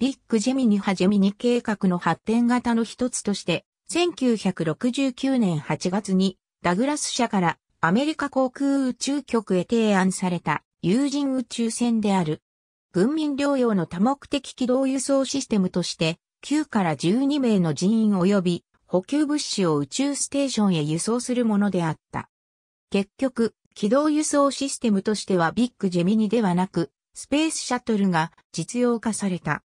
ビッグジェミニ派ジェミニ計画の発展型の一つとして、1969年8月にダグラス社からアメリカ航空宇宙局へ提案された有人宇宙船である。軍民療養の多目的機動輸送システムとして、9から12名の人員及び補給物資を宇宙ステーションへ輸送するものであった。結局、軌道輸送システムとしてはビッグジェミニではなく、スペースシャトルが実用化された。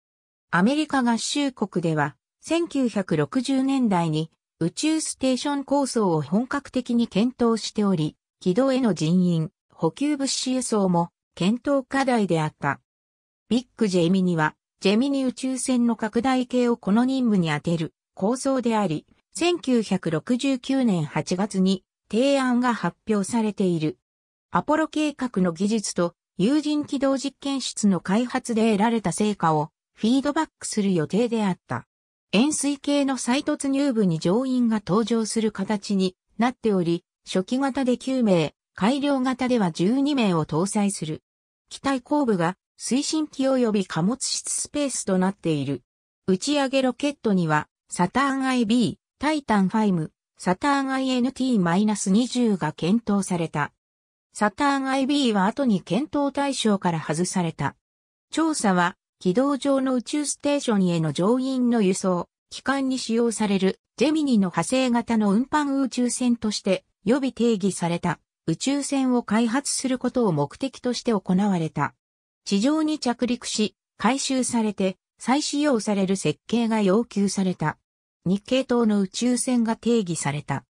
アメリカ合衆国では、1960年代に宇宙ステーション構想を本格的に検討しており、軌道への人員、補給物資輸送も検討課題であった。ビッグジェミニは、ジェミニ宇宙船の拡大系をこの任務に充てる構想であり、1969年8月に提案が発表されている。アポロ計画の技術と有人軌道実験室の開発で得られた成果をフィードバックする予定であった。円錐形の再突入部に乗員が登場する形になっており、初期型で9名、改良型では12名を搭載する。機体後部が推進機及び貨物室スペースとなっている。打ち上げロケットには、サターン IB、タイタン5、サターン INT-20 が検討された。サターン IB は後に検討対象から外された。調査は軌道上の宇宙ステーションへの乗員の輸送、機関に使用されるジェミニの派生型の運搬宇宙船として予備定義された宇宙船を開発することを目的として行われた。地上に着陸し、回収されて再使用される設計が要求された。日系統の宇宙船が定義された。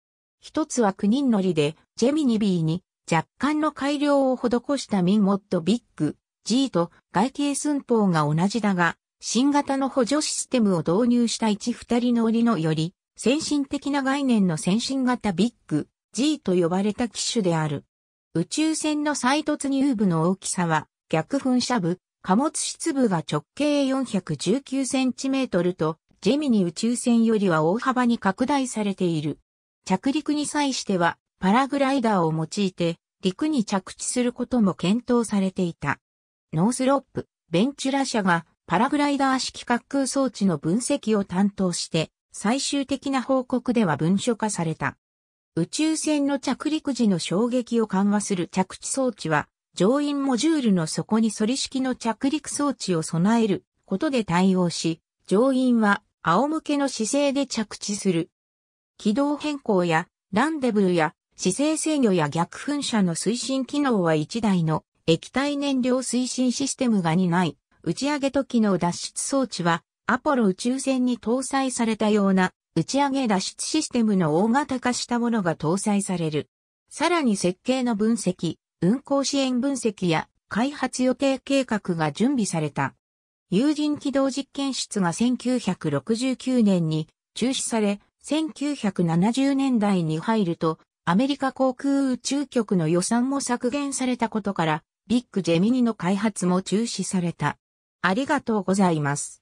一つは9人乗りで、ジェミニ B に若干の改良を施したミンモッドビッグ G と外形寸法が同じだが、新型の補助システムを導入した1、2人乗りのより、先進的な概念の先進型ビッグ G と呼ばれた機種である。宇宙船の再突入部の大きさは、逆噴射部、貨物室部が直径 419cm と、ジェミニ宇宙船よりは大幅に拡大されている。着陸に際しては、パラグライダーを用いて、陸に着地することも検討されていた。ノースロップ、ベンチュラ社がパラグライダー式滑空装置の分析を担当して、最終的な報告では文書化された。宇宙船の着陸時の衝撃を緩和する着地装置は、乗員モジュールの底に反り式の着陸装置を備えることで対応し、乗員は仰向けの姿勢で着地する。軌道変更やランデブルや姿勢制御や逆噴射の推進機能は1台の液体燃料推進システムが担い、打ち上げ時の脱出装置は、アポロ宇宙船に搭載されたような、打ち上げ脱出システムの大型化したものが搭載される。さらに設計の分析、運行支援分析や開発予定計画が準備された。有人機動実験室が1969年に中止され、1970年代に入ると、アメリカ航空宇宙局の予算も削減されたことから、ビッグジェミニの開発も中止された。ありがとうございます。